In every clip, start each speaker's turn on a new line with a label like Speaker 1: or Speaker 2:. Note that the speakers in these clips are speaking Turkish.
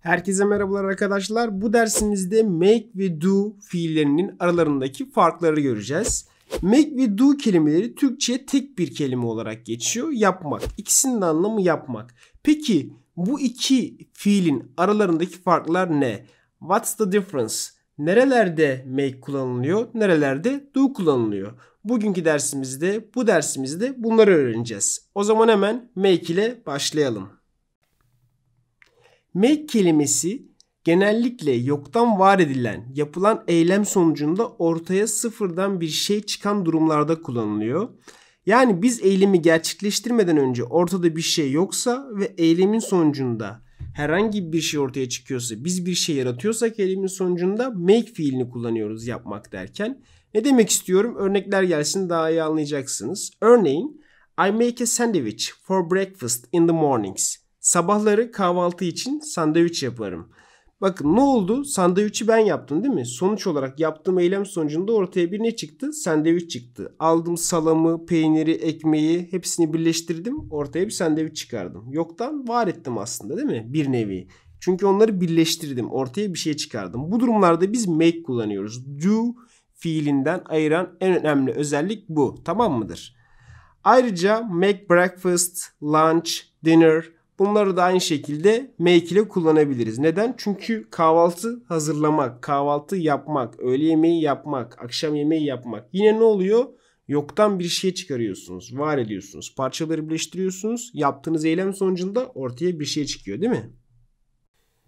Speaker 1: Herkese merhabalar arkadaşlar. Bu dersimizde make ve do fiillerinin aralarındaki farkları göreceğiz. Make ve do kelimeleri Türkçe'ye tek bir kelime olarak geçiyor. Yapmak. İkisinin de anlamı yapmak. Peki bu iki fiilin aralarındaki farklar ne? What's the difference? Nerelerde make kullanılıyor, nerelerde do kullanılıyor? Bugünkü dersimizde, bu dersimizde bunları öğreneceğiz. O zaman hemen make ile başlayalım. Make kelimesi genellikle yoktan var edilen, yapılan eylem sonucunda ortaya sıfırdan bir şey çıkan durumlarda kullanılıyor. Yani biz eylemi gerçekleştirmeden önce ortada bir şey yoksa ve eylemin sonucunda herhangi bir şey ortaya çıkıyorsa, biz bir şey yaratıyorsak eylemin sonucunda make fiilini kullanıyoruz yapmak derken. Ne demek istiyorum? Örnekler gelsin daha iyi anlayacaksınız. Örneğin I make a sandwich for breakfast in the mornings. Sabahları kahvaltı için sandviç yaparım. Bakın ne oldu? Sandviçi ben yaptım değil mi? Sonuç olarak yaptığım eylem sonucunda ortaya bir ne çıktı? Sandviç çıktı. Aldım salamı, peyniri, ekmeği hepsini birleştirdim. Ortaya bir sandviç çıkardım. Yoktan var ettim aslında değil mi? Bir nevi. Çünkü onları birleştirdim. Ortaya bir şey çıkardım. Bu durumlarda biz make kullanıyoruz. Do fiilinden ayıran en önemli özellik bu. Tamam mıdır? Ayrıca make breakfast, lunch, dinner, Bunları da aynı şekilde make ile kullanabiliriz. Neden? Çünkü kahvaltı hazırlamak, kahvaltı yapmak, öğle yemeği yapmak, akşam yemeği yapmak. Yine ne oluyor? Yoktan bir şey çıkarıyorsunuz, var ediyorsunuz, parçaları birleştiriyorsunuz. Yaptığınız eylem sonucunda ortaya bir şey çıkıyor değil mi?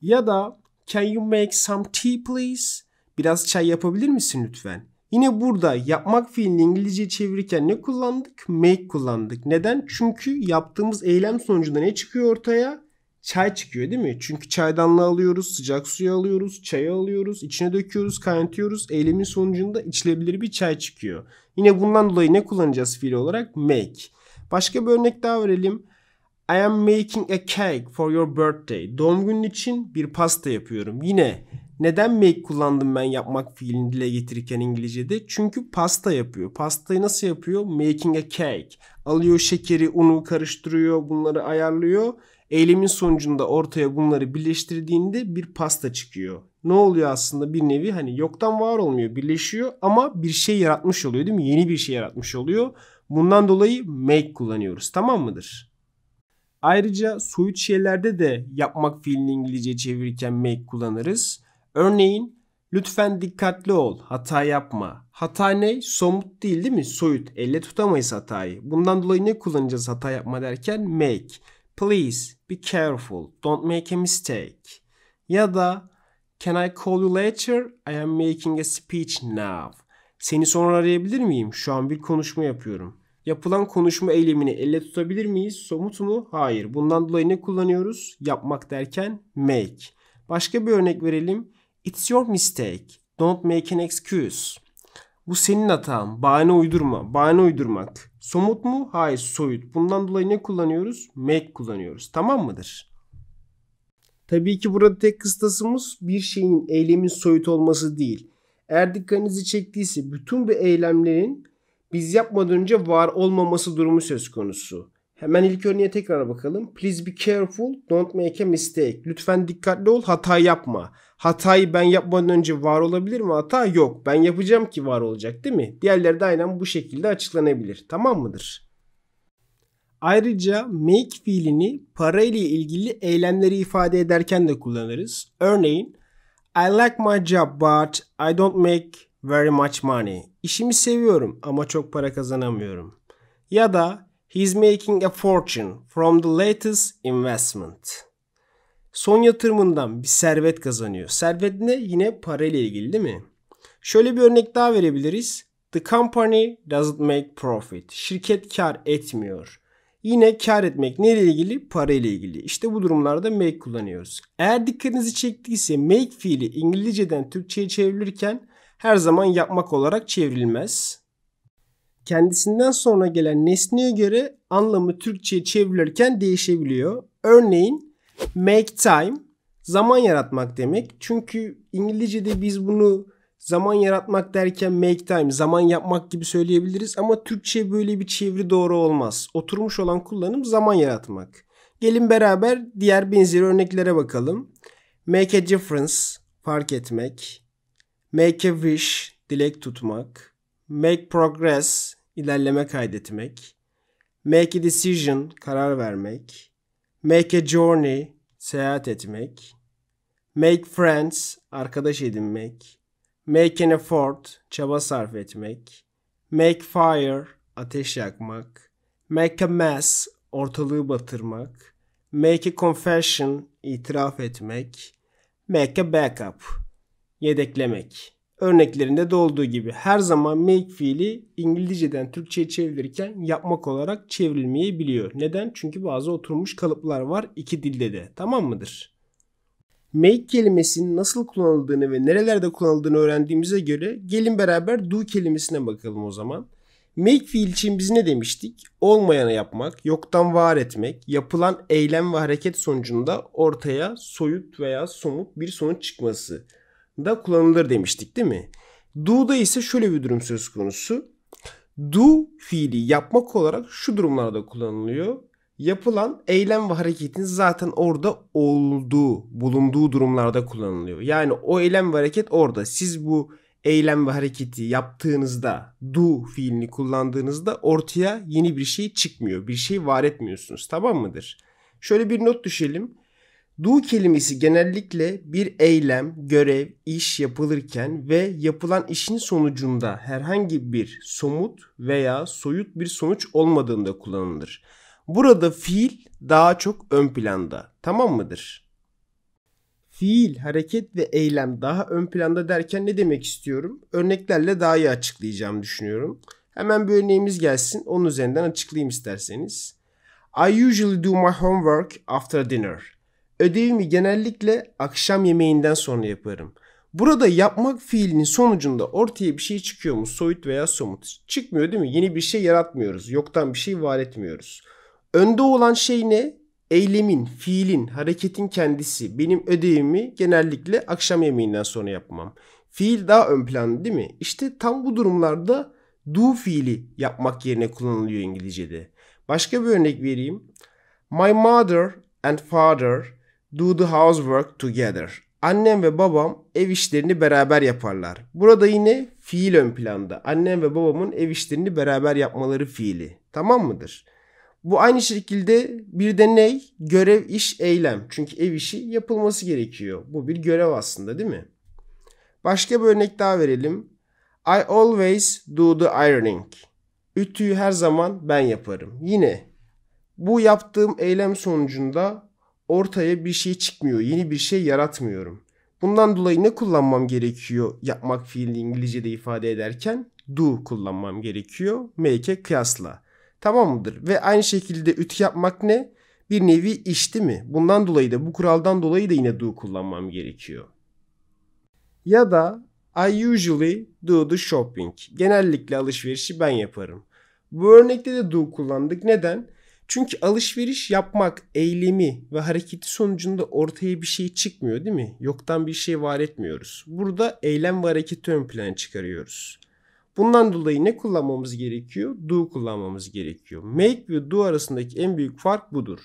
Speaker 1: Ya da can you make some tea please? Biraz çay yapabilir misin lütfen? Yine burada yapmak fiilini İngilizce çevirirken ne kullandık? Make kullandık. Neden? Çünkü yaptığımız eylem sonucunda ne çıkıyor ortaya? Çay çıkıyor değil mi? Çünkü çaydanlığı alıyoruz, sıcak suyu alıyoruz, çayı alıyoruz, içine döküyoruz, kaynatıyoruz. Eylemin sonucunda içilebilir bir çay çıkıyor. Yine bundan dolayı ne kullanacağız fiil olarak? Make. Başka bir örnek daha verelim. I am making a cake for your birthday. Doğum günün için bir pasta yapıyorum. Yine neden make kullandım ben yapmak fiilini dile getirirken İngilizce'de? Çünkü pasta yapıyor. Pastayı nasıl yapıyor? Making a cake. Alıyor şekeri, unu karıştırıyor, bunları ayarlıyor. Eylemin sonucunda ortaya bunları birleştirdiğinde bir pasta çıkıyor. Ne oluyor aslında bir nevi hani yoktan var olmuyor, birleşiyor ama bir şey yaratmış oluyor değil mi? Yeni bir şey yaratmış oluyor. Bundan dolayı make kullanıyoruz. Tamam mıdır? Ayrıca soyut şeylerde de yapmak fiilini İngilizce çevirirken make kullanırız. Örneğin lütfen dikkatli ol, hata yapma. Hata ne? Somut değil değil mi? Soyut. Elle tutamayız hatayı. Bundan dolayı ne kullanacağız hata yapma derken? Make. Please be careful. Don't make a mistake. Ya da Can I call you later? I am making a speech now. Seni sonra arayabilir miyim? Şu an bir konuşma yapıyorum. Yapılan konuşma eylemini elle tutabilir miyiz? Somut mu? Hayır. Bundan dolayı ne kullanıyoruz? Yapmak derken make. Başka bir örnek verelim. It's your mistake. Don't make an excuse. Bu senin hatan. Bahane uydurma. Bahane uydurmak. Somut mu? Hayır soyut. Bundan dolayı ne kullanıyoruz? Make kullanıyoruz. Tamam mıdır? Tabii ki burada tek kıstasımız bir şeyin eylemin soyut olması değil. Eğer dikkatinizi çektiyse bütün bu eylemlerin biz yapmadan önce var olmaması durumu söz konusu. Hemen ilk örneğe tekrar bakalım. Please be careful, don't make a mistake. Lütfen dikkatli ol, hata yapma. Hatayı ben yapmadan önce var olabilir mi? Hata yok. Ben yapacağım ki var olacak değil mi? Diğerleri de aynen bu şekilde açıklanabilir. Tamam mıdır? Ayrıca make fiilini parayla ilgili eylemleri ifade ederken de kullanırız. Örneğin I like my job but I don't make very much money. İşimi seviyorum ama çok para kazanamıyorum. Ya da He's making a fortune from the latest investment. Son yatırımından bir servet kazanıyor. Servet ne? Yine parayla ilgili değil mi? Şöyle bir örnek daha verebiliriz. The company doesn't make profit. Şirket kar etmiyor. Yine kar etmek neyle ilgili? Para ile ilgili. İşte bu durumlarda make kullanıyoruz. Eğer dikkatinizi çektiyse make fiili İngilizceden Türkçe'ye çevrilirken her zaman yapmak olarak çevrilmez kendisinden sonra gelen nesneye göre anlamı Türkçe'ye çevrilirken değişebiliyor. Örneğin make time zaman yaratmak demek. Çünkü İngilizce'de biz bunu zaman yaratmak derken make time, zaman yapmak gibi söyleyebiliriz ama Türkçe böyle bir çeviri doğru olmaz. Oturmuş olan kullanım zaman yaratmak. Gelin beraber diğer benzeri örneklere bakalım. Make a difference, fark etmek. Make a wish, dilek tutmak. Make progress, ilerleme kaydetmek, make a decision, karar vermek, make a journey, seyahat etmek, make friends, arkadaş edinmek, make an effort, çaba sarf etmek, make fire, ateş yakmak, make a mess, ortalığı batırmak, make a confession, itiraf etmek, make a backup, yedeklemek örneklerinde de olduğu gibi her zaman make fiili İngilizceden Türkçe'ye çevirirken yapmak olarak çevrilmeyebiliyor. Neden? Çünkü bazı oturmuş kalıplar var iki dilde de. Tamam mıdır? Make kelimesinin nasıl kullanıldığını ve nerelerde kullanıldığını öğrendiğimize göre gelin beraber do kelimesine bakalım o zaman. Make fiil için biz ne demiştik? Olmayanı yapmak, yoktan var etmek, yapılan eylem ve hareket sonucunda ortaya soyut veya somut bir sonuç çıkması da kullanılır demiştik değil mi? Do'da ise şöyle bir durum söz konusu. Do fiili yapmak olarak şu durumlarda kullanılıyor. Yapılan eylem ve hareketin zaten orada olduğu, bulunduğu durumlarda kullanılıyor. Yani o eylem ve hareket orada. Siz bu eylem ve hareketi yaptığınızda, do fiilini kullandığınızda ortaya yeni bir şey çıkmıyor. Bir şey var etmiyorsunuz. Tamam mıdır? Şöyle bir not düşelim. Do kelimesi genellikle bir eylem, görev, iş yapılırken ve yapılan işin sonucunda herhangi bir somut veya soyut bir sonuç olmadığında kullanılır. Burada fiil daha çok ön planda. Tamam mıdır? Fiil, hareket ve eylem daha ön planda derken ne demek istiyorum? Örneklerle daha iyi açıklayacağım düşünüyorum. Hemen bir örneğimiz gelsin. Onun üzerinden açıklayayım isterseniz. I usually do my homework after dinner. Ödevimi genellikle akşam yemeğinden sonra yaparım. Burada yapmak fiilinin sonucunda ortaya bir şey çıkıyor mu? Soyut veya somut. Çıkmıyor değil mi? Yeni bir şey yaratmıyoruz. Yoktan bir şey var etmiyoruz. Önde olan şey ne? Eylemin, fiilin, hareketin kendisi. Benim ödevimi genellikle akşam yemeğinden sonra yapmam. Fiil daha ön planda değil mi? İşte tam bu durumlarda do fiili yapmak yerine kullanılıyor İngilizce'de. Başka bir örnek vereyim. My mother and father do the housework together. Annem ve babam ev işlerini beraber yaparlar. Burada yine fiil ön planda. Annem ve babamın ev işlerini beraber yapmaları fiili. Tamam mıdır? Bu aynı şekilde bir de ney? Görev, iş, eylem. Çünkü ev işi yapılması gerekiyor. Bu bir görev aslında değil mi? Başka bir örnek daha verelim. I always do the ironing. Ütüyü her zaman ben yaparım. Yine bu yaptığım eylem sonucunda ortaya bir şey çıkmıyor. Yeni bir şey yaratmıyorum. Bundan dolayı ne kullanmam gerekiyor yapmak fiilini İngilizce'de ifade ederken? Do kullanmam gerekiyor. Make'e kıyasla. Tamam mıdır? Ve aynı şekilde üt yapmak ne? Bir nevi iş değil mi? Bundan dolayı da bu kuraldan dolayı da yine do kullanmam gerekiyor. Ya da I usually do the shopping. Genellikle alışverişi ben yaparım. Bu örnekte de do kullandık. Neden? Çünkü alışveriş yapmak eylemi ve hareketi sonucunda ortaya bir şey çıkmıyor değil mi? Yoktan bir şey var etmiyoruz. Burada eylem ve hareketi ön plana çıkarıyoruz. Bundan dolayı ne kullanmamız gerekiyor? Do kullanmamız gerekiyor. Make ve do arasındaki en büyük fark budur.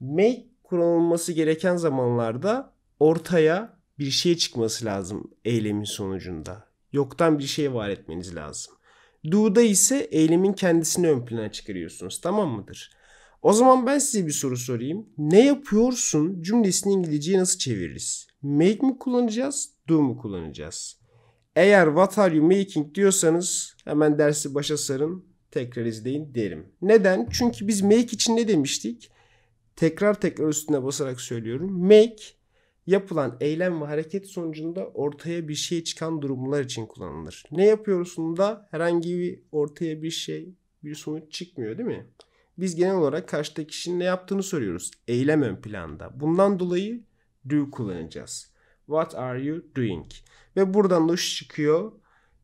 Speaker 1: Make kullanılması gereken zamanlarda ortaya bir şey çıkması lazım eylemin sonucunda. Yoktan bir şey var etmeniz lazım. Do'da ise eylemin kendisini ön plana çıkarıyorsunuz. Tamam mıdır? O zaman ben size bir soru sorayım. Ne yapıyorsun cümlesini İngilizceye nasıl çeviririz? Make mi kullanacağız, do mu kullanacağız? Eğer what are you making diyorsanız hemen dersi başa sarın, tekrar izleyin derim. Neden? Çünkü biz make için ne demiştik? Tekrar tekrar üstüne basarak söylüyorum. Make yapılan eylem ve hareket sonucunda ortaya bir şey çıkan durumlar için kullanılır. Ne yapıyorsun da herhangi bir ortaya bir şey, bir sonuç çıkmıyor değil mi? biz genel olarak karşıdaki kişinin ne yaptığını soruyoruz. Eylem ön planda. Bundan dolayı do kullanacağız. What are you doing? Ve buradan da şu çıkıyor.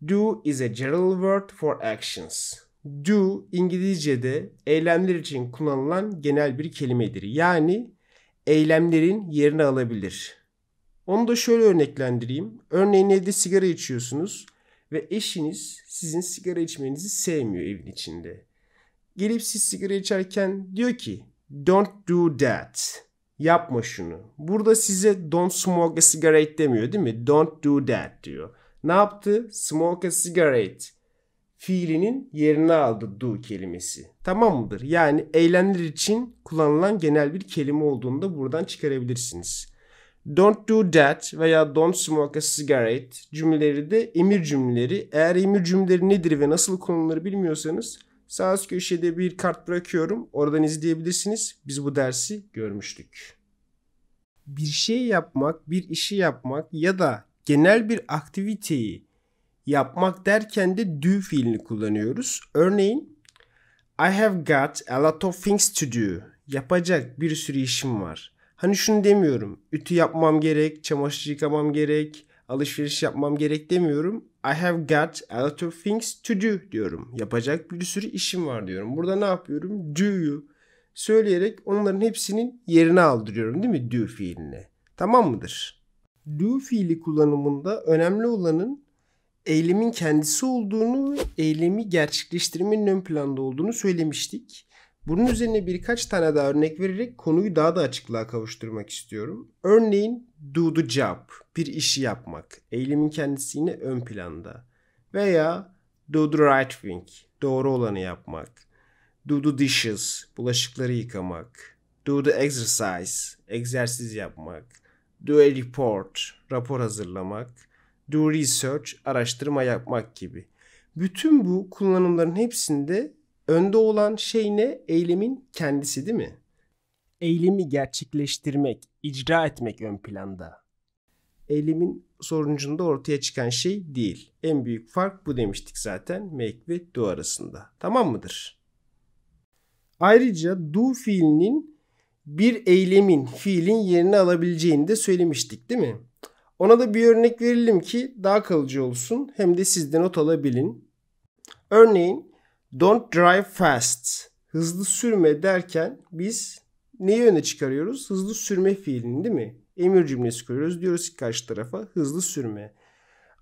Speaker 1: Do is a general word for actions. Do İngilizce'de eylemler için kullanılan genel bir kelimedir. Yani eylemlerin yerini alabilir. Onu da şöyle örneklendireyim. Örneğin evde sigara içiyorsunuz ve eşiniz sizin sigara içmenizi sevmiyor evin içinde gelip siz sigara içerken diyor ki don't do that. Yapma şunu. Burada size don't smoke a cigarette demiyor değil mi? Don't do that diyor. Ne yaptı? Smoke a cigarette fiilinin yerine aldı do kelimesi. Tamam mıdır? Yani eylemler için kullanılan genel bir kelime olduğunu da buradan çıkarabilirsiniz. Don't do that veya don't smoke a cigarette cümleleri de emir cümleleri. Eğer emir cümleleri nedir ve nasıl kullanılır bilmiyorsanız Sağ üst köşede bir kart bırakıyorum. Oradan izleyebilirsiniz. Biz bu dersi görmüştük. Bir şey yapmak, bir işi yapmak ya da genel bir aktiviteyi yapmak derken de do fiilini kullanıyoruz. Örneğin I have got a lot of things to do. Yapacak bir sürü işim var. Hani şunu demiyorum. Ütü yapmam gerek, çamaşır yıkamam gerek, alışveriş yapmam gerek demiyorum. I have got a lot of things to do diyorum. Yapacak bir sürü işim var diyorum. Burada ne yapıyorum? Do'yu söyleyerek onların hepsinin yerine aldırıyorum değil mi? Do fiilini. Tamam mıdır? Do fiili kullanımında önemli olanın eylemin kendisi olduğunu, eylemi gerçekleştirmenin ön planda olduğunu söylemiştik. Bunun üzerine birkaç tane daha örnek vererek konuyu daha da açıklığa kavuşturmak istiyorum. Örneğin do the job, bir işi yapmak. Eğilimin kendisi yine ön planda. Veya do the right thing, doğru olanı yapmak. Do the dishes, bulaşıkları yıkamak. Do the exercise, egzersiz yapmak. Do a report, rapor hazırlamak. Do research, araştırma yapmak gibi. Bütün bu kullanımların hepsinde önde olan şey ne? Eylemin kendisi değil mi? Eylemi gerçekleştirmek, icra etmek ön planda. Eylemin sonucunda ortaya çıkan şey değil. En büyük fark bu demiştik zaten make ve do arasında. Tamam mıdır? Ayrıca do fiilinin bir eylemin, fiilin yerini alabileceğini de söylemiştik değil mi? Ona da bir örnek verelim ki daha kalıcı olsun hem de siz de not alabilin. Örneğin Don't drive fast. Hızlı sürme derken biz neyi öne çıkarıyoruz? Hızlı sürme fiilini değil mi? Emir cümlesi koyuyoruz. Diyoruz ki karşı tarafa hızlı sürme.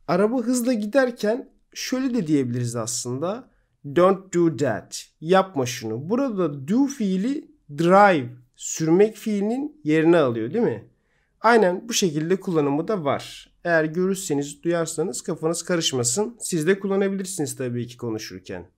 Speaker 1: Araba hızla giderken şöyle de diyebiliriz aslında. Don't do that. Yapma şunu. Burada do fiili drive, sürmek fiilinin yerine alıyor değil mi? Aynen bu şekilde kullanımı da var. Eğer görürseniz, duyarsanız kafanız karışmasın. Siz de kullanabilirsiniz tabii ki konuşurken.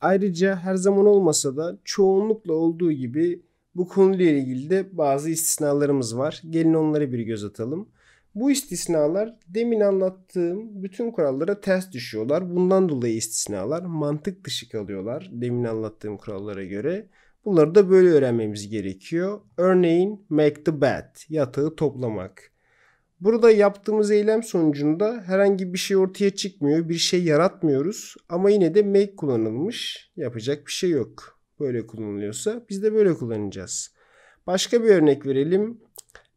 Speaker 1: Ayrıca her zaman olmasa da çoğunlukla olduğu gibi bu konuyla ilgili de bazı istisnalarımız var. Gelin onları bir göz atalım. Bu istisnalar demin anlattığım bütün kurallara ters düşüyorlar. Bundan dolayı istisnalar mantık dışı kalıyorlar demin anlattığım kurallara göre. Bunları da böyle öğrenmemiz gerekiyor. Örneğin make the bed, yatağı toplamak. Burada yaptığımız eylem sonucunda herhangi bir şey ortaya çıkmıyor. Bir şey yaratmıyoruz. Ama yine de make kullanılmış. Yapacak bir şey yok. Böyle kullanılıyorsa biz de böyle kullanacağız. Başka bir örnek verelim.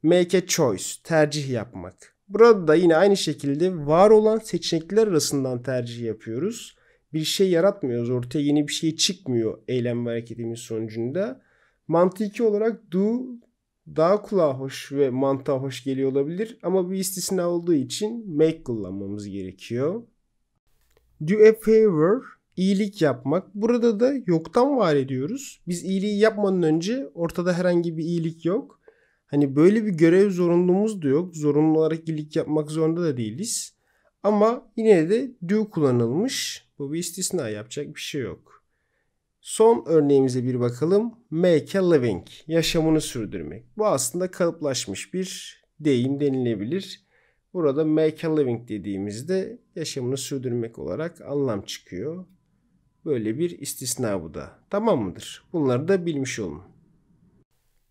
Speaker 1: Make a choice. Tercih yapmak. Burada da yine aynı şekilde var olan seçenekler arasından tercih yapıyoruz. Bir şey yaratmıyoruz. Ortaya yeni bir şey çıkmıyor eylem hareketimiz sonucunda. Mantıki olarak do daha kulağa hoş ve mantığa hoş geliyor olabilir ama bir istisna olduğu için make kullanmamız gerekiyor. Do a favor iyilik yapmak. Burada da yoktan var ediyoruz. Biz iyiliği yapmadan önce ortada herhangi bir iyilik yok. Hani böyle bir görev zorunluluğumuz da yok. Zorunlu olarak iyilik yapmak zorunda da değiliz. Ama yine de do kullanılmış. Bu bir istisna yapacak bir şey yok. Son örneğimize bir bakalım. Make a living. Yaşamını sürdürmek. Bu aslında kalıplaşmış bir deyim denilebilir. Burada make a living dediğimizde yaşamını sürdürmek olarak anlam çıkıyor. Böyle bir istisna bu da. Tamam mıdır? Bunları da bilmiş olun.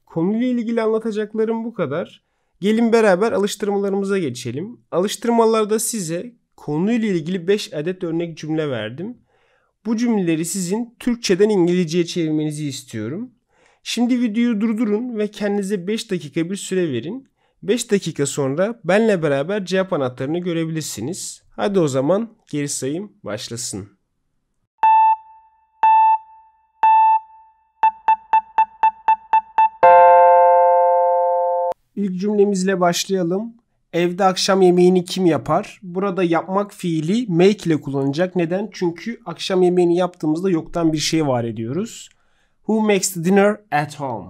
Speaker 1: Konuyla ilgili anlatacaklarım bu kadar. Gelin beraber alıştırmalarımıza geçelim. Alıştırmalarda size konuyla ilgili 5 adet örnek cümle verdim. Bu cümleleri sizin Türkçeden İngilizceye çevirmenizi istiyorum. Şimdi videoyu durdurun ve kendinize 5 dakika bir süre verin. 5 dakika sonra benle beraber cevap anahtarını görebilirsiniz. Hadi o zaman geri sayım başlasın. İlk cümlemizle başlayalım. Evde akşam yemeğini kim yapar? Burada yapmak fiili make ile kullanılacak. Neden? Çünkü akşam yemeğini yaptığımızda yoktan bir şey var ediyoruz. Who makes the dinner at home?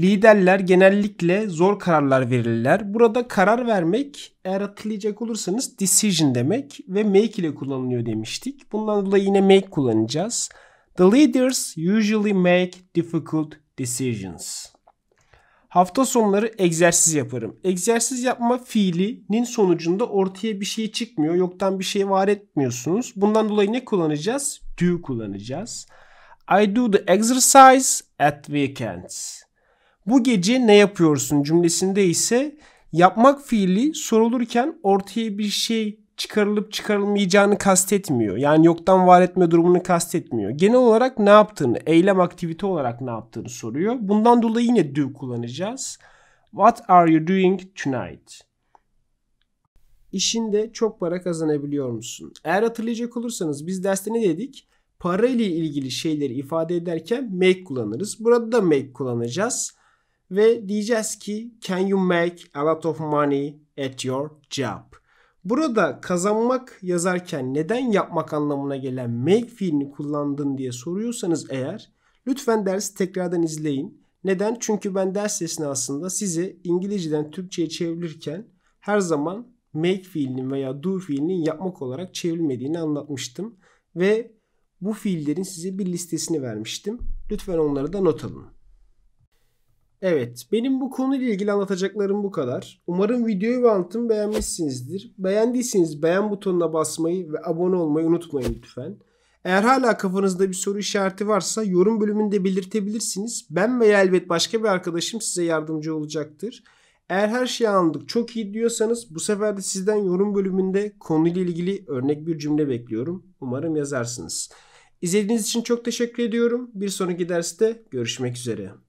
Speaker 1: Liderler genellikle zor kararlar verirler. Burada karar vermek eğer hatırlayacak olursanız decision demek ve make ile kullanılıyor demiştik. Bundan dolayı yine make kullanacağız. The leaders usually make difficult decisions. Hafta sonları egzersiz yaparım. Egzersiz yapma fiilinin sonucunda ortaya bir şey çıkmıyor. Yoktan bir şey var etmiyorsunuz. Bundan dolayı ne kullanacağız? Do kullanacağız. I do the exercise at weekends. Bu gece ne yapıyorsun cümlesinde ise yapmak fiili sorulurken ortaya bir şey çıkarılıp çıkarılmayacağını kastetmiyor. Yani yoktan var etme durumunu kastetmiyor. Genel olarak ne yaptığını, eylem aktivite olarak ne yaptığını soruyor. Bundan dolayı yine do kullanacağız. What are you doing tonight? İşinde çok para kazanabiliyor musun? Eğer hatırlayacak olursanız biz derste ne dedik? Para ile ilgili şeyleri ifade ederken make kullanırız. Burada da make kullanacağız. Ve diyeceğiz ki can you make a lot of money at your job? Burada kazanmak yazarken neden yapmak anlamına gelen make fiilini kullandın diye soruyorsanız eğer lütfen dersi tekrardan izleyin. Neden? Çünkü ben ders esnasında size İngilizceden Türkçe'ye çevirirken her zaman make fiilinin veya do fiilinin yapmak olarak çevrilmediğini anlatmıştım. Ve bu fiillerin size bir listesini vermiştim. Lütfen onları da not alın. Evet, benim bu konuyla ilgili anlatacaklarım bu kadar. Umarım videoyu ve anlatımı beğenmişsinizdir. Beğendiyseniz beğen butonuna basmayı ve abone olmayı unutmayın lütfen. Eğer hala kafanızda bir soru işareti varsa yorum bölümünde belirtebilirsiniz. Ben veya elbet başka bir arkadaşım size yardımcı olacaktır. Eğer her şeyi anladık çok iyi diyorsanız bu sefer de sizden yorum bölümünde konuyla ilgili örnek bir cümle bekliyorum. Umarım yazarsınız. İzlediğiniz için çok teşekkür ediyorum. Bir sonraki derste görüşmek üzere.